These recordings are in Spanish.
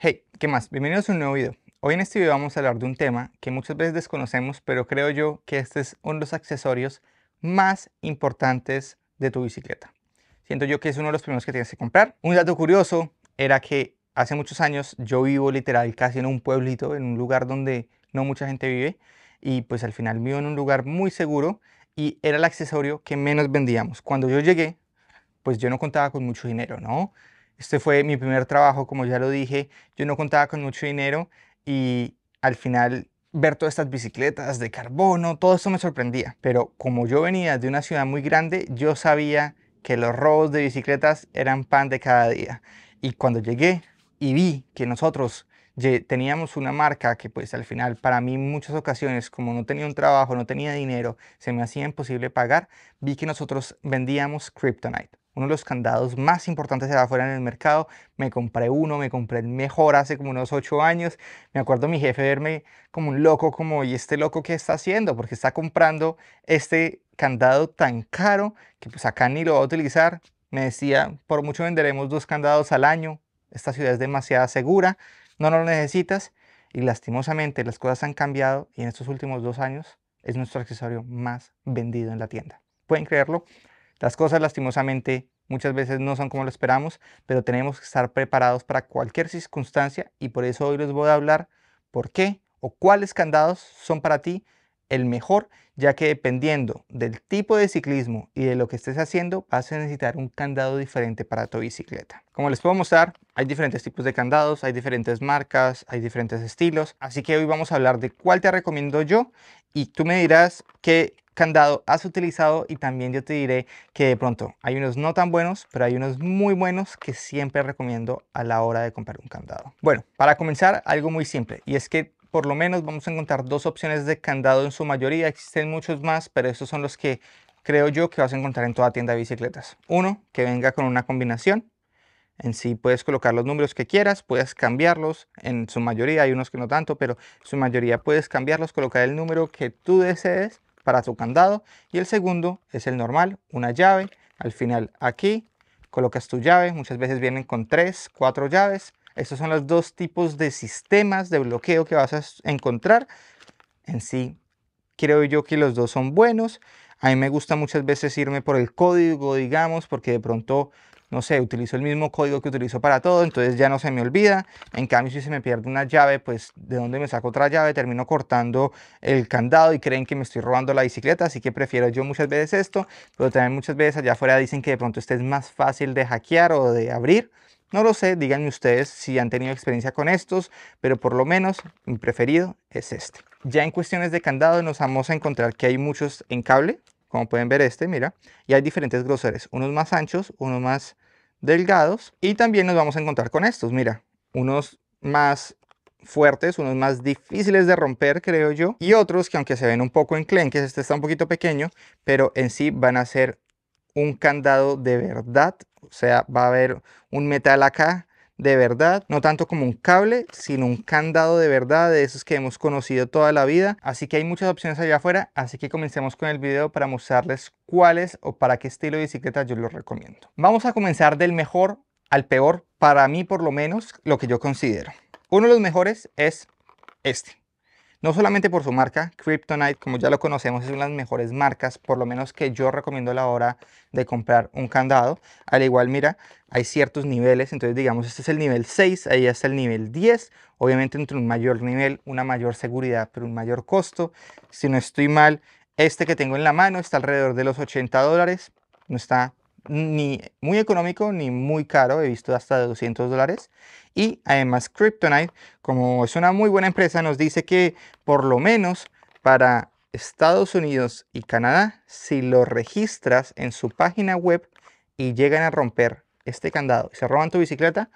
Hey, ¿qué más? Bienvenidos a un nuevo video. Hoy en este video vamos a hablar de un tema que muchas veces desconocemos, pero creo yo que este es uno de los accesorios más importantes de tu bicicleta. Siento yo que es uno de los primeros que tienes que comprar. Un dato curioso era que hace muchos años yo vivo literal casi en un pueblito, en un lugar donde no mucha gente vive, y pues al final vivo en un lugar muy seguro y era el accesorio que menos vendíamos. Cuando yo llegué, pues yo no contaba con mucho dinero, ¿no? Este fue mi primer trabajo, como ya lo dije, yo no contaba con mucho dinero y al final ver todas estas bicicletas de carbono, todo eso me sorprendía. Pero como yo venía de una ciudad muy grande, yo sabía que los robos de bicicletas eran pan de cada día. Y cuando llegué y vi que nosotros teníamos una marca que pues al final para mí en muchas ocasiones como no tenía un trabajo, no tenía dinero, se me hacía imposible pagar, vi que nosotros vendíamos Kryptonite uno de los candados más importantes de afuera en el mercado. Me compré uno, me compré el mejor hace como unos ocho años. Me acuerdo mi jefe verme como un loco, como, ¿y este loco qué está haciendo? Porque está comprando este candado tan caro que pues acá ni lo va a utilizar. Me decía, por mucho venderemos dos candados al año. Esta ciudad es demasiado segura, no lo necesitas. Y lastimosamente las cosas han cambiado y en estos últimos dos años es nuestro accesorio más vendido en la tienda. ¿Pueden creerlo? Las cosas lastimosamente muchas veces no son como lo esperamos, pero tenemos que estar preparados para cualquier circunstancia y por eso hoy les voy a hablar por qué o cuáles candados son para ti el mejor, ya que dependiendo del tipo de ciclismo y de lo que estés haciendo, vas a necesitar un candado diferente para tu bicicleta. Como les puedo mostrar, hay diferentes tipos de candados, hay diferentes marcas, hay diferentes estilos, así que hoy vamos a hablar de cuál te recomiendo yo y tú me dirás qué candado has utilizado y también yo te diré que de pronto hay unos no tan buenos, pero hay unos muy buenos que siempre recomiendo a la hora de comprar un candado. Bueno, para comenzar, algo muy simple y es que por lo menos vamos a encontrar dos opciones de candado en su mayoría. Existen muchos más, pero estos son los que creo yo que vas a encontrar en toda tienda de bicicletas. Uno, que venga con una combinación. En sí puedes colocar los números que quieras, puedes cambiarlos. En su mayoría hay unos que no tanto, pero en su mayoría puedes cambiarlos, colocar el número que tú desees para tu candado. Y el segundo es el normal, una llave. Al final aquí colocas tu llave. Muchas veces vienen con tres, cuatro llaves. Estos son los dos tipos de sistemas de bloqueo que vas a encontrar. En sí, creo yo que los dos son buenos. A mí me gusta muchas veces irme por el código, digamos, porque de pronto, no sé, utilizo el mismo código que utilizo para todo, entonces ya no se me olvida. En cambio, si se me pierde una llave, pues de dónde me saco otra llave, termino cortando el candado y creen que me estoy robando la bicicleta, así que prefiero yo muchas veces esto, pero también muchas veces allá afuera dicen que de pronto este es más fácil de hackear o de abrir. No lo sé, díganme ustedes si han tenido experiencia con estos, pero por lo menos mi preferido es este. Ya en cuestiones de candado nos vamos a encontrar que hay muchos en cable, como pueden ver este, mira, y hay diferentes groseres, unos más anchos, unos más delgados, y también nos vamos a encontrar con estos, mira, unos más fuertes, unos más difíciles de romper, creo yo, y otros que aunque se ven un poco enclenques, este está un poquito pequeño, pero en sí van a ser un candado de verdad, o sea, va a haber un metal acá de verdad, no tanto como un cable, sino un candado de verdad, de esos que hemos conocido toda la vida. Así que hay muchas opciones allá afuera, así que comencemos con el video para mostrarles cuáles o para qué estilo de bicicleta yo los recomiendo. Vamos a comenzar del mejor al peor, para mí por lo menos, lo que yo considero. Uno de los mejores es este. No solamente por su marca, Kryptonite, como ya lo conocemos, es una de las mejores marcas, por lo menos que yo recomiendo a la hora de comprar un candado. Al igual, mira, hay ciertos niveles, entonces digamos, este es el nivel 6, ahí está el nivel 10. Obviamente entre un mayor nivel, una mayor seguridad, pero un mayor costo. Si no estoy mal, este que tengo en la mano está alrededor de los 80 dólares, no está ni muy económico ni muy caro, he visto hasta de 200 dólares. Y además Kryptonite, como es una muy buena empresa, nos dice que por lo menos para Estados Unidos y Canadá, si lo registras en su página web y llegan a romper este candado y se roban tu bicicleta,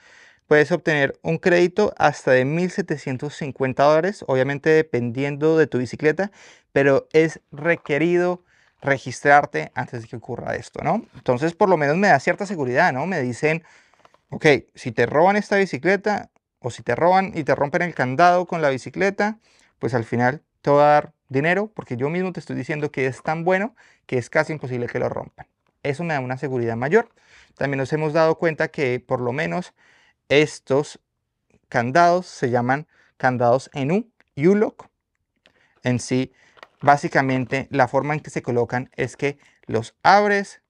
puedes obtener un crédito hasta de 1.750 dólares, obviamente dependiendo de tu bicicleta, pero es requerido registrarte antes de que ocurra esto, ¿no? Entonces, por lo menos me da cierta seguridad, ¿no? Me dicen, ok, si te roban esta bicicleta o si te roban y te rompen el candado con la bicicleta, pues al final te voy a dar dinero porque yo mismo te estoy diciendo que es tan bueno que es casi imposible que lo rompan. Eso me da una seguridad mayor. También nos hemos dado cuenta que por lo menos estos candados se llaman candados en U, U-Lock En sí, básicamente la forma en que se colocan es que los abres,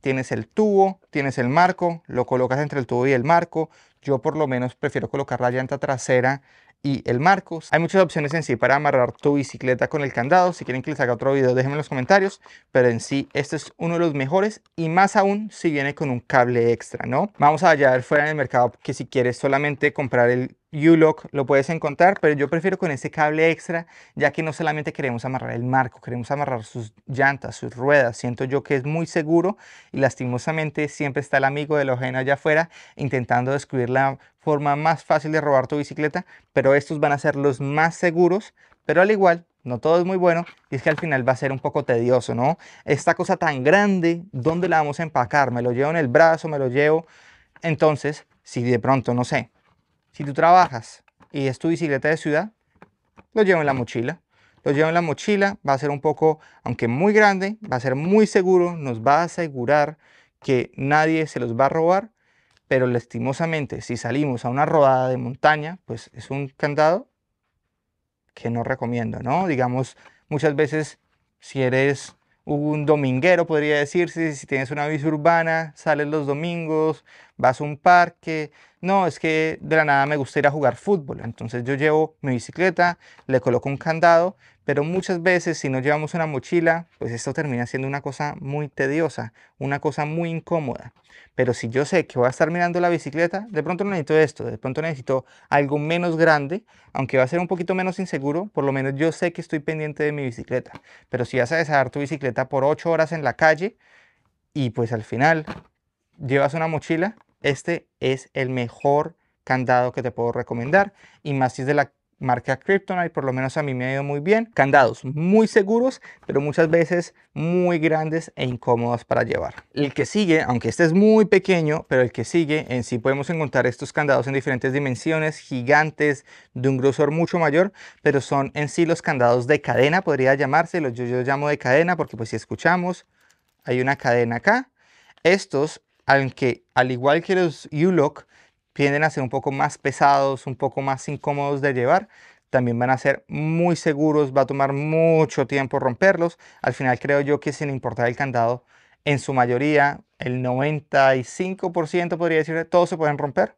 tienes el tubo, tienes el marco, lo colocas entre el tubo y el marco. Yo por lo menos prefiero colocar la llanta trasera y el marco. Hay muchas opciones en sí para amarrar tu bicicleta con el candado. Si quieren que les haga otro video, déjenme en los comentarios. Pero en sí, este es uno de los mejores y más aún si viene con un cable extra, ¿no? Vamos a hallar fuera en el mercado que si quieres solamente comprar el U-Lock lo puedes encontrar, pero yo prefiero con ese cable extra, ya que no solamente queremos amarrar el marco, queremos amarrar sus llantas, sus ruedas. Siento yo que es muy seguro y lastimosamente siempre está el amigo de la ojena allá afuera intentando descubrir la forma más fácil de robar tu bicicleta, pero estos van a ser los más seguros, pero al igual no todo es muy bueno y es que al final va a ser un poco tedioso, ¿no? Esta cosa tan grande, ¿dónde la vamos a empacar? ¿Me lo llevo en el brazo? ¿Me lo llevo? Entonces, si de pronto, no sé, si tú trabajas y es tu bicicleta de ciudad, lo llevo en la mochila. Lo llevo en la mochila, va a ser un poco, aunque muy grande, va a ser muy seguro, nos va a asegurar que nadie se los va a robar, pero lastimosamente si salimos a una rodada de montaña, pues es un candado que no recomiendo, ¿no? Digamos, muchas veces si eres un dominguero, podría decirse, si tienes una bici urbana, sales los domingos, vas a un parque, no, es que de la nada me gusta ir a jugar fútbol. Entonces yo llevo mi bicicleta, le coloco un candado, pero muchas veces si no llevamos una mochila, pues esto termina siendo una cosa muy tediosa, una cosa muy incómoda. Pero si yo sé que voy a estar mirando la bicicleta, de pronto necesito esto, de pronto necesito algo menos grande, aunque va a ser un poquito menos inseguro, por lo menos yo sé que estoy pendiente de mi bicicleta. Pero si vas a dejar tu bicicleta por 8 horas en la calle y pues al final llevas una mochila, este es el mejor candado que te puedo recomendar. Y más si es de la marca Kryptonite, por lo menos a mí me ha ido muy bien. Candados muy seguros, pero muchas veces muy grandes e incómodos para llevar. El que sigue, aunque este es muy pequeño, pero el que sigue, en sí podemos encontrar estos candados en diferentes dimensiones, gigantes, de un grosor mucho mayor, pero son en sí los candados de cadena, podría llamarse, yo, yo llamo de cadena, porque pues si escuchamos, hay una cadena acá. Estos aunque al igual que los U-Lock tienden a ser un poco más pesados, un poco más incómodos de llevar, también van a ser muy seguros, va a tomar mucho tiempo romperlos. Al final creo yo que sin importar el candado, en su mayoría, el 95% podría decir, todos se pueden romper.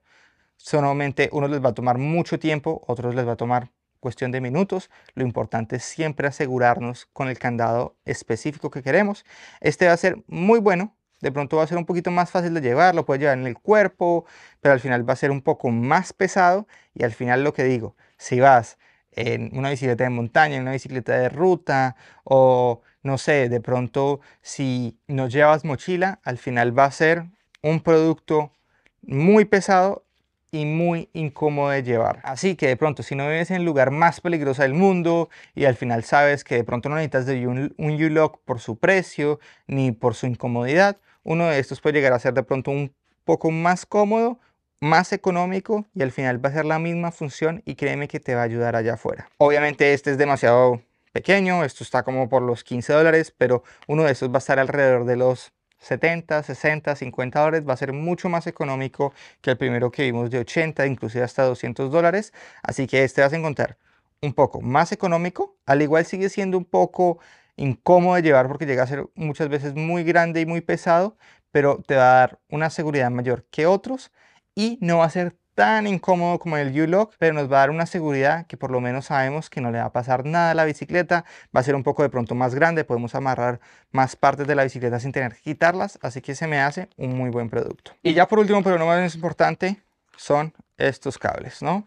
Solamente unos les va a tomar mucho tiempo, otros les va a tomar cuestión de minutos. Lo importante es siempre asegurarnos con el candado específico que queremos. Este va a ser muy bueno de pronto va a ser un poquito más fácil de llevar, lo puedes llevar en el cuerpo, pero al final va a ser un poco más pesado y al final lo que digo, si vas en una bicicleta de montaña, en una bicicleta de ruta o no sé, de pronto si no llevas mochila, al final va a ser un producto muy pesado y muy incómodo de llevar. Así que de pronto, si no vives en el lugar más peligroso del mundo y al final sabes que de pronto no necesitas de un, un U-Lock por su precio ni por su incomodidad, uno de estos puede llegar a ser de pronto un poco más cómodo, más económico y al final va a ser la misma función y créeme que te va a ayudar allá afuera. Obviamente este es demasiado pequeño, esto está como por los 15 dólares, pero uno de estos va a estar alrededor de los 70, 60, 50 dólares, va a ser mucho más económico que el primero que vimos de 80, inclusive hasta 200 dólares, así que este vas a encontrar un poco más económico, al igual sigue siendo un poco incómodo de llevar porque llega a ser muchas veces muy grande y muy pesado, pero te va a dar una seguridad mayor que otros y no va a ser tan incómodo como el U-Lock, pero nos va a dar una seguridad que por lo menos sabemos que no le va a pasar nada a la bicicleta, va a ser un poco de pronto más grande, podemos amarrar más partes de la bicicleta sin tener que quitarlas, así que se me hace un muy buen producto. Y ya por último, pero no menos importante, son estos cables, ¿no?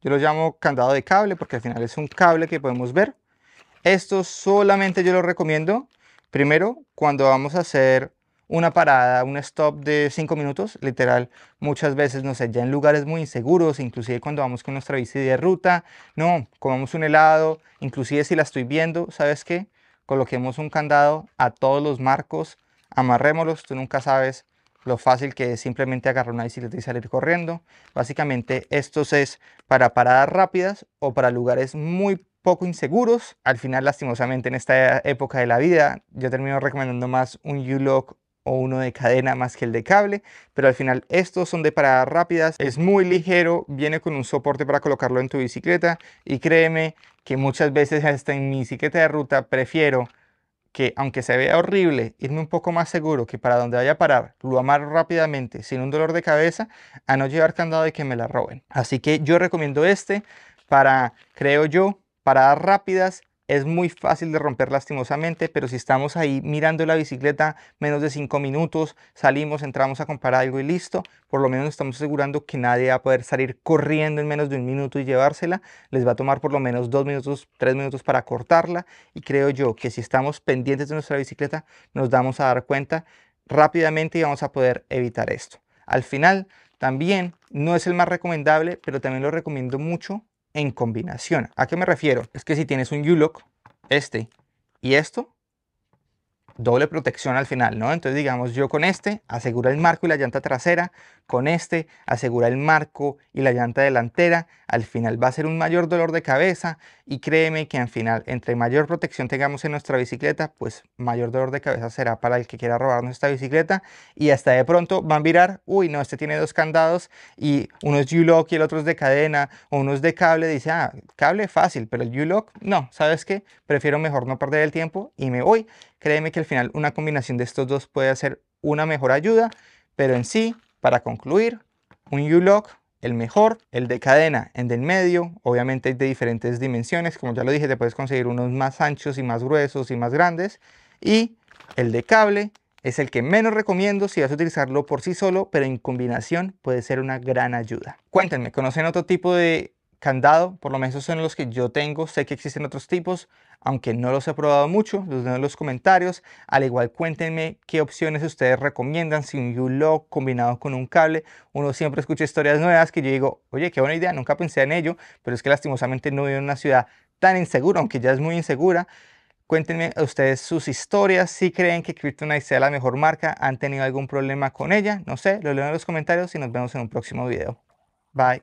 Yo los llamo candado de cable porque al final es un cable que podemos ver esto solamente yo lo recomiendo, primero, cuando vamos a hacer una parada, un stop de 5 minutos, literal, muchas veces, no sé, ya en lugares muy inseguros, inclusive cuando vamos con nuestra bici de ruta, no, comemos un helado, inclusive si la estoy viendo, ¿sabes qué? Coloquemos un candado a todos los marcos, amarrémoslos, tú nunca sabes lo fácil que es simplemente agarrar una bicicleta y salir corriendo. Básicamente esto es para paradas rápidas o para lugares muy poco inseguros. Al final, lastimosamente, en esta época de la vida, yo termino recomendando más un U-Lock o uno de cadena más que el de cable, pero al final estos son de paradas rápidas, es muy ligero, viene con un soporte para colocarlo en tu bicicleta y créeme que muchas veces hasta en mi bicicleta de ruta prefiero que aunque se vea horrible, irme un poco más seguro que para donde vaya a parar, lo amarro rápidamente sin un dolor de cabeza, a no llevar candado y que me la roben. Así que yo recomiendo este para, creo yo, paradas rápidas es muy fácil de romper lastimosamente, pero si estamos ahí mirando la bicicleta menos de 5 minutos, salimos, entramos a comprar algo y listo, por lo menos estamos asegurando que nadie va a poder salir corriendo en menos de un minuto y llevársela, les va a tomar por lo menos 2 minutos, 3 minutos para cortarla y creo yo que si estamos pendientes de nuestra bicicleta nos damos a dar cuenta rápidamente y vamos a poder evitar esto. Al final, también no es el más recomendable, pero también lo recomiendo mucho en combinación. ¿A qué me refiero? Es que si tienes un U-Lock, este y esto, doble protección al final, ¿no? Entonces, digamos, yo con este aseguro el marco y la llanta trasera, con este asegura el marco y la llanta delantera. Al final va a ser un mayor dolor de cabeza y créeme que al final entre mayor protección tengamos en nuestra bicicleta, pues mayor dolor de cabeza será para el que quiera robar nuestra bicicleta y hasta de pronto van a mirar uy no, este tiene dos candados y uno es U-Lock y el otro es de cadena o uno es de cable, dice, ah, cable fácil, pero el U-Lock no, ¿sabes que Prefiero mejor no perder el tiempo y me voy. Créeme que al final una combinación de estos dos puede hacer una mejor ayuda, pero en sí para concluir, un u lock el mejor, el de cadena, el del medio, obviamente de diferentes dimensiones, como ya lo dije, te puedes conseguir unos más anchos y más gruesos y más grandes, y el de cable es el que menos recomiendo si vas a utilizarlo por sí solo, pero en combinación puede ser una gran ayuda. Cuéntenme, ¿conocen otro tipo de candado, por lo menos esos son los que yo tengo, sé que existen otros tipos, aunque no los he probado mucho, los dejo en los comentarios, al igual cuéntenme qué opciones ustedes recomiendan, si un U-Lock combinado con un cable, uno siempre escucha historias nuevas que yo digo, oye, qué buena idea, nunca pensé en ello, pero es que lastimosamente no vivo en una ciudad tan insegura, aunque ya es muy insegura, Cuéntenme a ustedes sus historias, si creen que Kryptonite sea la mejor marca, han tenido algún problema con ella, no sé, lo leo en los comentarios y nos vemos en un próximo video. Bye.